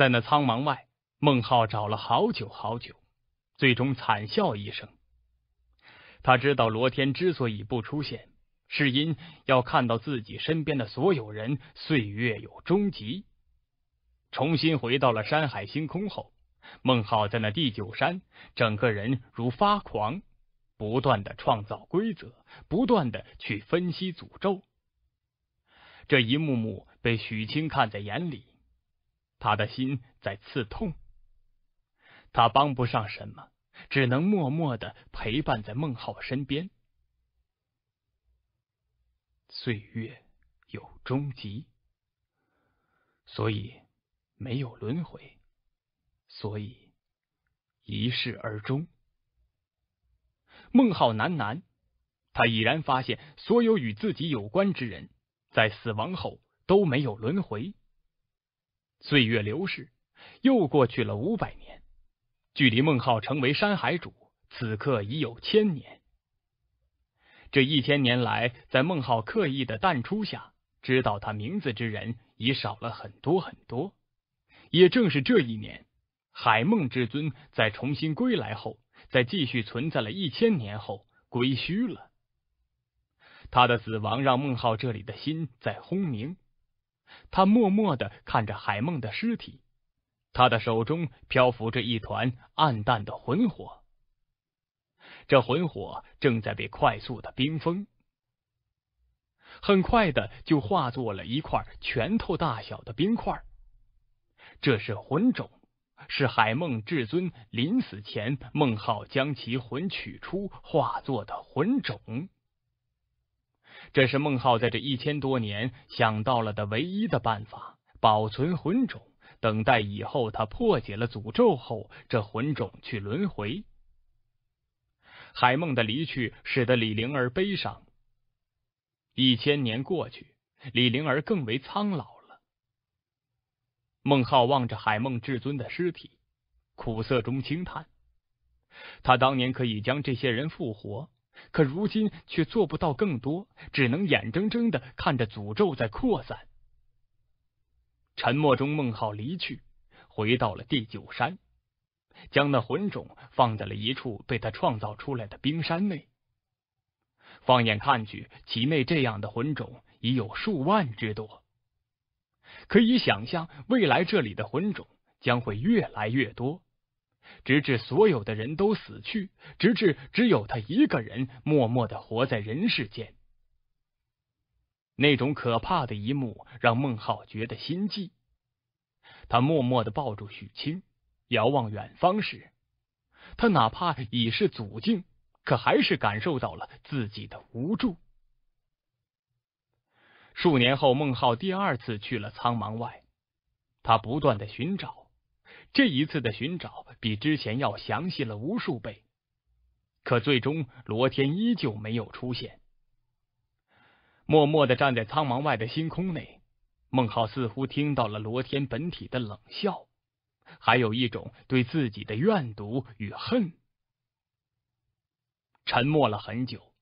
在那苍茫外，孟浩找了好久好久，最终惨笑一声。他知道罗天之所以不出现，是因要看到自己身边的所有人岁月有终极。重新回到了山海星空后，孟浩在那第九山，整个人如发狂，不断的创造规则，不断的去分析诅咒。这一幕幕被许清看在眼里。他的心在刺痛，他帮不上什么，只能默默的陪伴在孟浩身边。岁月有终极，所以没有轮回，所以一世而终。孟浩喃喃，他已然发现，所有与自己有关之人，在死亡后都没有轮回。岁月流逝，又过去了五百年。距离孟浩成为山海主，此刻已有千年。这一千年来，在孟浩刻意的淡出下，知道他名字之人已少了很多很多。也正是这一年，海梦至尊在重新归来后，在继续存在了一千年后归虚了。他的死亡让孟浩这里的心在轰鸣。他默默的看着海梦的尸体，他的手中漂浮着一团暗淡的魂火，这魂火正在被快速的冰封，很快的就化作了一块拳头大小的冰块。这是魂种，是海梦至尊临死前，孟浩将其魂取出化作的魂种。这是孟浩在这一千多年想到了的唯一的办法：保存魂种，等待以后他破解了诅咒后，这魂种去轮回。海梦的离去使得李灵儿悲伤。一千年过去，李灵儿更为苍老了。孟浩望着海梦至尊的尸体，苦涩中轻叹：他当年可以将这些人复活。可如今却做不到更多，只能眼睁睁的看着诅咒在扩散。沉默中，孟浩离去，回到了第九山，将那魂种放在了一处被他创造出来的冰山内。放眼看去，其内这样的魂种已有数万之多，可以想象未来这里的魂种将会越来越多。直至所有的人都死去，直至只有他一个人默默的活在人世间。那种可怕的一幕让孟浩觉得心悸。他默默的抱住许清，遥望远方时，他哪怕已是祖境，可还是感受到了自己的无助。数年后，孟浩第二次去了苍茫外，他不断的寻找。这一次的寻找比之前要详细了无数倍，可最终罗天依旧没有出现。默默的站在苍茫外的星空内，孟浩似乎听到了罗天本体的冷笑，还有一种对自己的怨毒与恨。沉默了很久，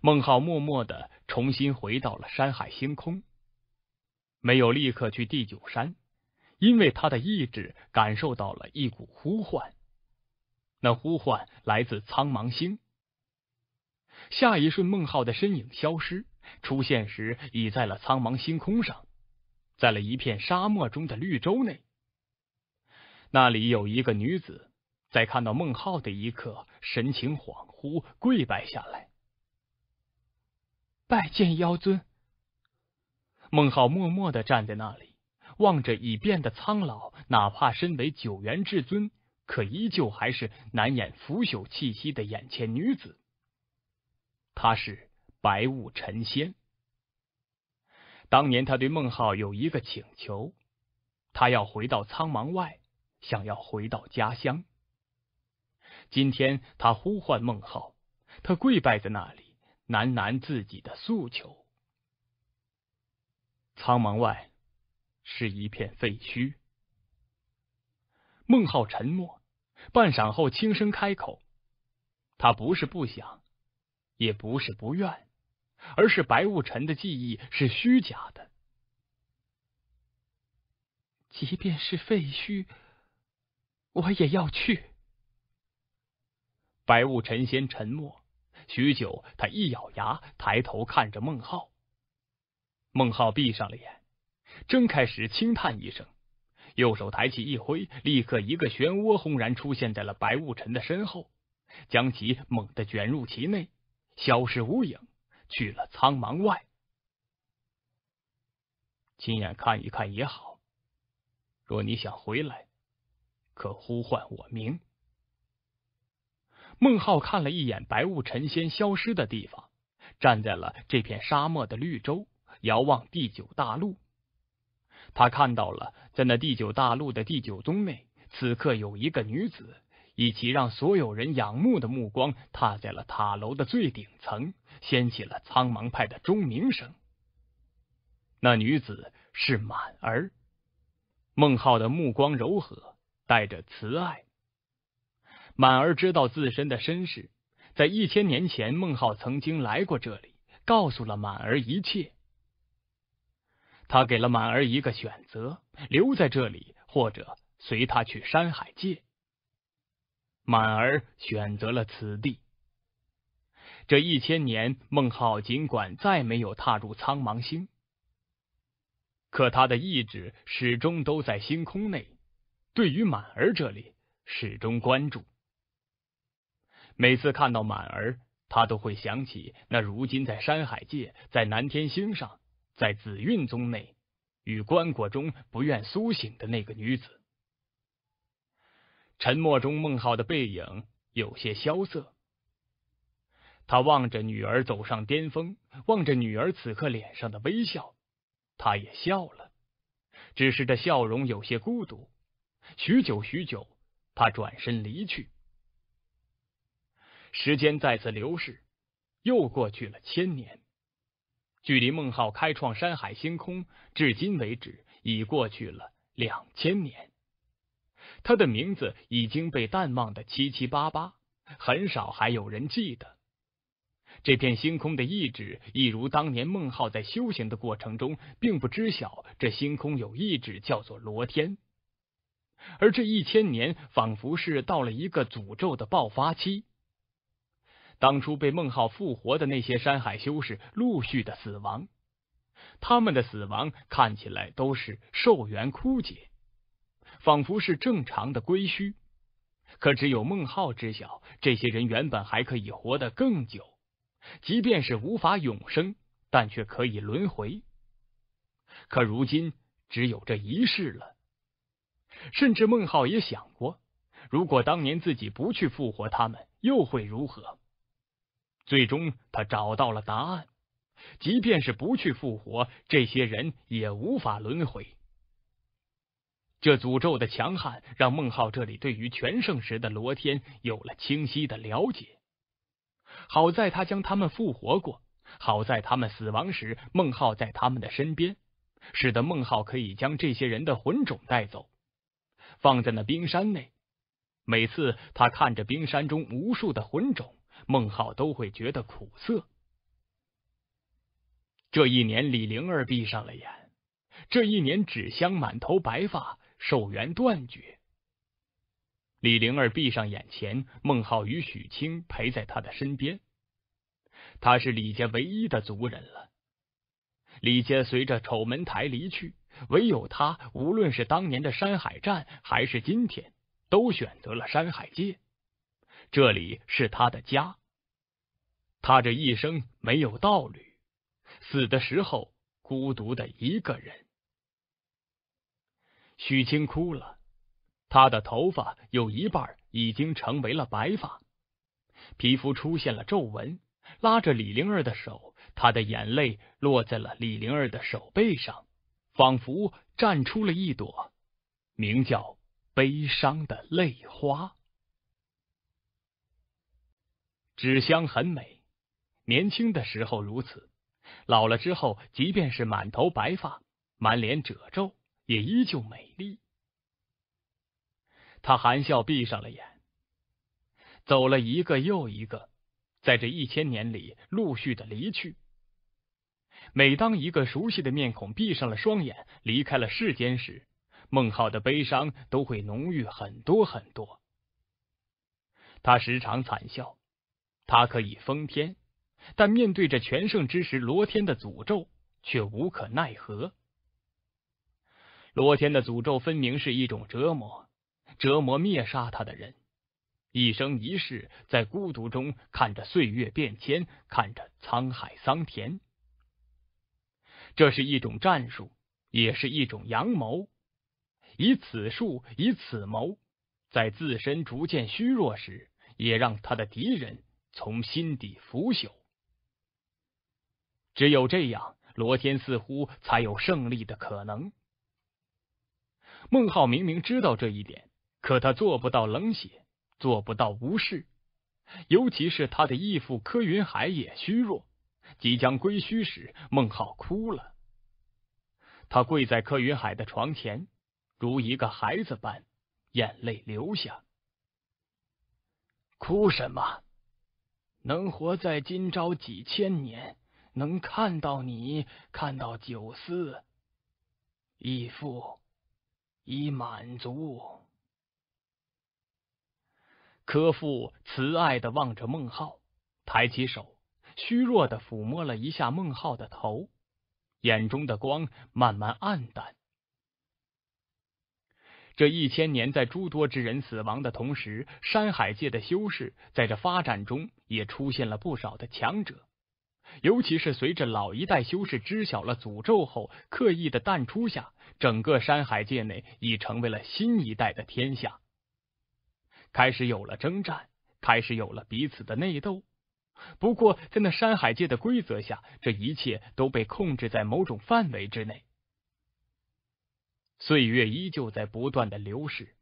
孟浩默默的重新回到了山海星空，没有立刻去第九山。因为他的意志感受到了一股呼唤，那呼唤来自苍茫星。下一瞬，孟浩的身影消失，出现时已在了苍茫星空上，在了一片沙漠中的绿洲内。那里有一个女子，在看到孟浩的一刻，神情恍惚，跪拜下来，拜见妖尊。孟浩默默的站在那里。望着已变得苍老，哪怕身为九元至尊，可依旧还是难掩腐朽气息的眼前女子。她是白雾尘仙。当年他对孟浩有一个请求，他要回到苍茫外，想要回到家乡。今天他呼唤孟浩，他跪拜在那里，喃喃自己的诉求。苍茫外。是一片废墟。孟浩沉默，半晌后轻声开口：“他不是不想，也不是不愿，而是白雾尘的记忆是虚假的。即便是废墟，我也要去。”白雾尘先沉默许久，他一咬牙，抬头看着孟浩。孟浩闭上了眼。睁开时，轻叹一声，右手抬起一挥，立刻一个漩涡轰然出现在了白雾尘的身后，将其猛地卷入其内，消失无影，去了苍茫外。亲眼看一看也好，若你想回来，可呼唤我名。孟浩看了一眼白雾尘先消失的地方，站在了这片沙漠的绿洲，遥望第九大陆。他看到了，在那第九大陆的第九宗内，此刻有一个女子，以其让所有人仰慕的目光，踏在了塔楼的最顶层，掀起了苍茫派的钟鸣声。那女子是满儿。孟浩的目光柔和，带着慈爱。满儿知道自身的身世，在一千年前，孟浩曾经来过这里，告诉了满儿一切。他给了满儿一个选择：留在这里，或者随他去山海界。满儿选择了此地。这一千年，孟浩尽管再没有踏入苍茫星，可他的意志始终都在星空内。对于满儿这里，始终关注。每次看到满儿，他都会想起那如今在山海界，在南天星上。在紫韵宗内，与棺椁中不愿苏醒的那个女子，沉默中，孟浩的背影有些萧瑟。他望着女儿走上巅峰，望着女儿此刻脸上的微笑，他也笑了。只是这笑容有些孤独。许久许久，他转身离去。时间再次流逝，又过去了千年。距离孟浩开创山海星空至今为止，已过去了两千年。他的名字已经被淡忘的七七八八，很少还有人记得。这片星空的意志，一如当年孟浩在修行的过程中，并不知晓这星空有意志叫做罗天。而这一千年，仿佛是到了一个诅咒的爆发期。当初被孟浩复活的那些山海修士陆续的死亡，他们的死亡看起来都是寿元枯竭，仿佛是正常的归墟。可只有孟浩知晓，这些人原本还可以活得更久，即便是无法永生，但却可以轮回。可如今只有这一世了。甚至孟浩也想过，如果当年自己不去复活他们，又会如何？最终，他找到了答案。即便是不去复活这些人，也无法轮回。这诅咒的强悍，让孟浩这里对于全盛时的罗天有了清晰的了解。好在他将他们复活过，好在他们死亡时，孟浩在他们的身边，使得孟浩可以将这些人的魂种带走，放在那冰山内。每次他看着冰山中无数的魂种。孟浩都会觉得苦涩。这一年，李灵儿闭上了眼。这一年，纸香满头白发，寿元断绝。李灵儿闭上眼前，孟浩与许清陪在他的身边。他是李家唯一的族人了。李家随着丑门台离去，唯有他，无论是当年的山海战，还是今天，都选择了山海界。这里是他的家，他这一生没有道侣，死的时候孤独的一个人。许清哭了，他的头发有一半已经成为了白发，皮肤出现了皱纹。拉着李玲儿的手，他的眼泪落在了李玲儿的手背上，仿佛绽出了一朵名叫悲伤的泪花。纸箱很美，年轻的时候如此，老了之后，即便是满头白发、满脸褶皱，也依旧美丽。他含笑闭上了眼，走了一个又一个，在这一千年里陆续的离去。每当一个熟悉的面孔闭上了双眼，离开了世间时，孟浩的悲伤都会浓郁很多很多。他时常惨笑。他可以封天，但面对着全盛之时罗天的诅咒，却无可奈何。罗天的诅咒分明是一种折磨，折磨灭杀他的人，一生一世在孤独中看着岁月变迁，看着沧海桑田。这是一种战术，也是一种阳谋。以此术，以此谋，在自身逐渐虚弱时，也让他的敌人。从心底腐朽，只有这样，罗天似乎才有胜利的可能。孟浩明明知道这一点，可他做不到冷血，做不到无视。尤其是他的义父柯云海也虚弱，即将归墟时，孟浩哭了。他跪在柯云海的床前，如一个孩子般，眼泪流下。哭什么？能活在今朝几千年，能看到你，看到九思，义父，已满足。柯父慈爱的望着孟浩，抬起手，虚弱的抚摸了一下孟浩的头，眼中的光慢慢暗淡。这一千年，在诸多之人死亡的同时，山海界的修士在这发展中也出现了不少的强者。尤其是随着老一代修士知晓了诅咒后，刻意的淡出下，整个山海界内已成为了新一代的天下。开始有了征战，开始有了彼此的内斗。不过，在那山海界的规则下，这一切都被控制在某种范围之内。岁月依旧在不断的流逝，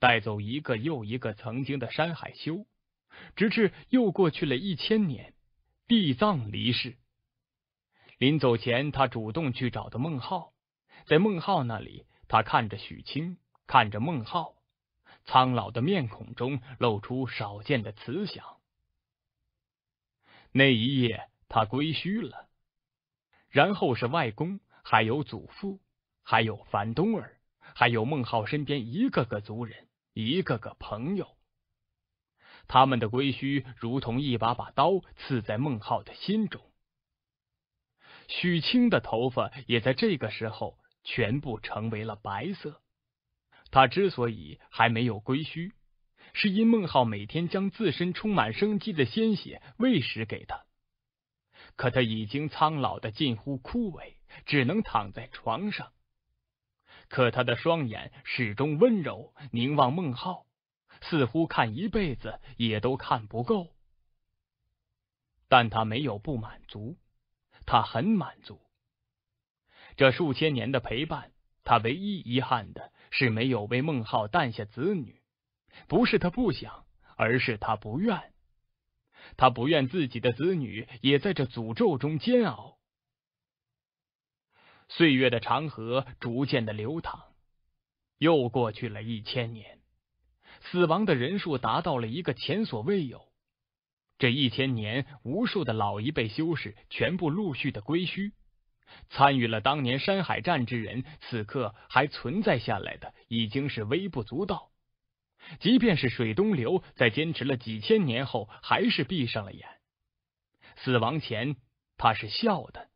带走一个又一个曾经的山海修，直至又过去了一千年，地藏离世。临走前，他主动去找的孟浩，在孟浩那里，他看着许清，看着孟浩，苍老的面孔中露出少见的慈祥。那一夜，他归虚了，然后是外公，还有祖父。还有樊冬儿，还有孟浩身边一个个族人，一个个朋友，他们的归墟如同一把把刀刺在孟浩的心中。许清的头发也在这个时候全部成为了白色。他之所以还没有归墟，是因孟浩每天将自身充满生机的鲜血喂食给他。可他已经苍老的近乎枯萎，只能躺在床上。可他的双眼始终温柔凝望孟浩，似乎看一辈子也都看不够。但他没有不满足，他很满足。这数千年的陪伴，他唯一遗憾的是没有为孟浩诞下子女。不是他不想，而是他不愿。他不愿自己的子女也在这诅咒中煎熬。岁月的长河逐渐的流淌，又过去了一千年。死亡的人数达到了一个前所未有这一千年，无数的老一辈修士全部陆续的归墟。参与了当年山海战之人，此刻还存在下来的，已经是微不足道。即便是水东流，在坚持了几千年后，还是闭上了眼。死亡前，他是笑的。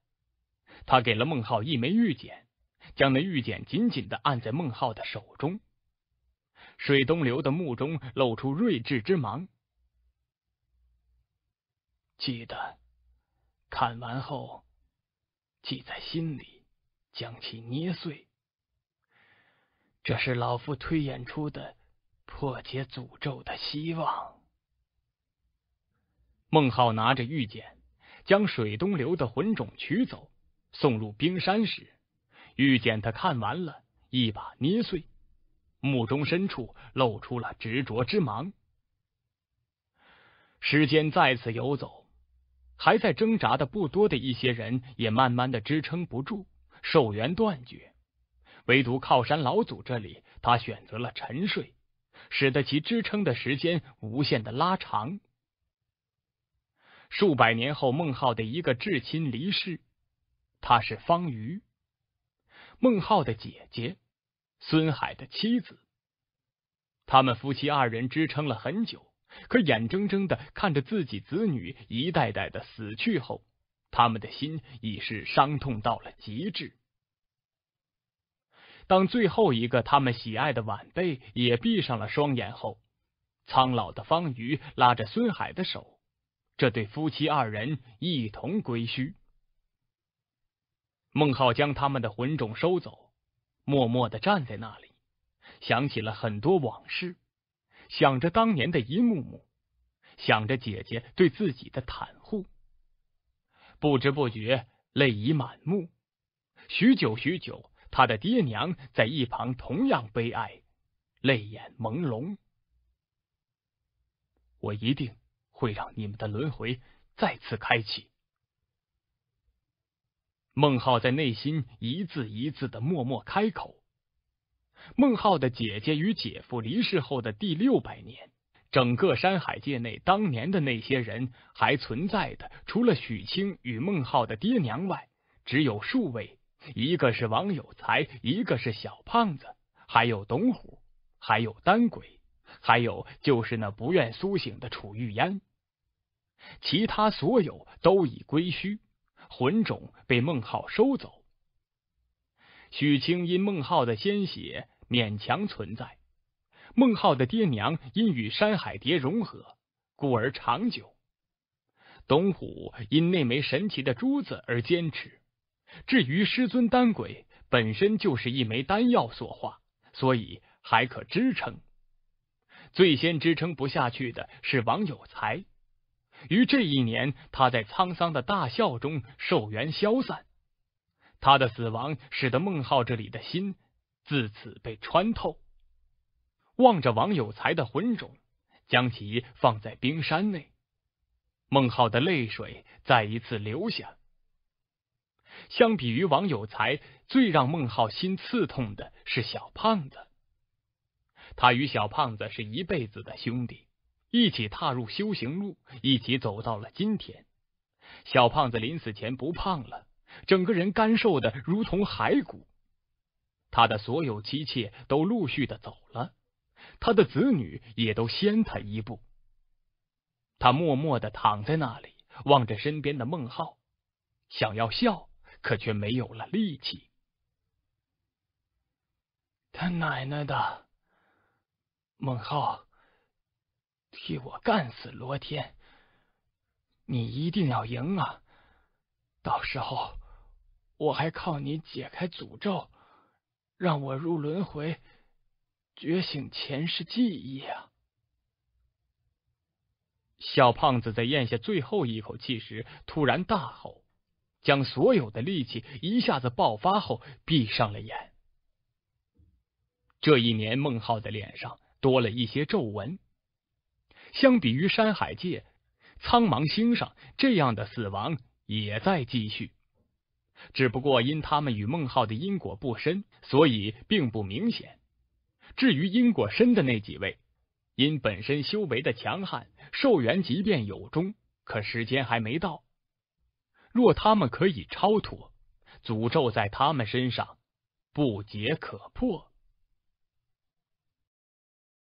他给了孟浩一枚玉简，将那玉简紧紧的按在孟浩的手中。水东流的目中露出睿智之芒，记得看完后记在心里，将其捏碎。这是老夫推演出的破解诅咒的希望。孟浩拿着玉简，将水东流的魂种取走。送入冰山时，遇见他看完了，一把捏碎，目中深处露出了执着之芒。时间再次游走，还在挣扎的不多的一些人，也慢慢的支撑不住，寿元断绝。唯独靠山老祖这里，他选择了沉睡，使得其支撑的时间无限的拉长。数百年后，孟浩的一个至亲离世。她是方瑜，孟浩的姐姐，孙海的妻子。他们夫妻二人支撑了很久，可眼睁睁的看着自己子女一代代的死去后，他们的心已是伤痛到了极致。当最后一个他们喜爱的晚辈也闭上了双眼后，苍老的方瑜拉着孙海的手，这对夫妻二人一同归墟。孟浩将他们的魂种收走，默默的站在那里，想起了很多往事，想着当年的一幕幕，想着姐姐对自己的袒护，不知不觉泪已满目。许久许久，他的爹娘在一旁同样悲哀，泪眼朦胧。我一定会让你们的轮回再次开启。孟浩在内心一字一字的默默开口。孟浩的姐姐与姐夫离世后的第六百年，整个山海界内，当年的那些人还存在的，除了许清与孟浩的爹娘外，只有数位：一个是王有才，一个是小胖子，还有董虎，还有单鬼，还有就是那不愿苏醒的楚玉烟。其他所有都已归墟。魂种被孟浩收走，许清因孟浩的鲜血勉强存在；孟浩的爹娘因与山海蝶融合，故而长久；董虎因那枚神奇的珠子而坚持；至于师尊丹鬼，本身就是一枚丹药所化，所以还可支撑。最先支撑不下去的是王有才。于这一年，他在沧桑的大笑中寿元消散。他的死亡使得孟浩这里的心自此被穿透。望着王有才的魂冢，将其放在冰山内，孟浩的泪水再一次流下。相比于王有才，最让孟浩心刺痛的是小胖子。他与小胖子是一辈子的兄弟。一起踏入修行路，一起走到了今天。小胖子临死前不胖了，整个人干瘦的如同骸骨。他的所有妻妾都陆续的走了，他的子女也都先他一步。他默默的躺在那里，望着身边的孟浩，想要笑，可却没有了力气。他奶奶的，孟浩！替我干死罗天！你一定要赢啊！到时候我还靠你解开诅咒，让我入轮回，觉醒前世记忆啊！小胖子在咽下最后一口气时，突然大吼，将所有的力气一下子爆发后，闭上了眼。这一年，孟浩的脸上多了一些皱纹。相比于山海界，苍茫星上这样的死亡也在继续，只不过因他们与孟浩的因果不深，所以并不明显。至于因果深的那几位，因本身修为的强悍，寿元即便有终，可时间还没到。若他们可以超脱，诅咒在他们身上不解可破。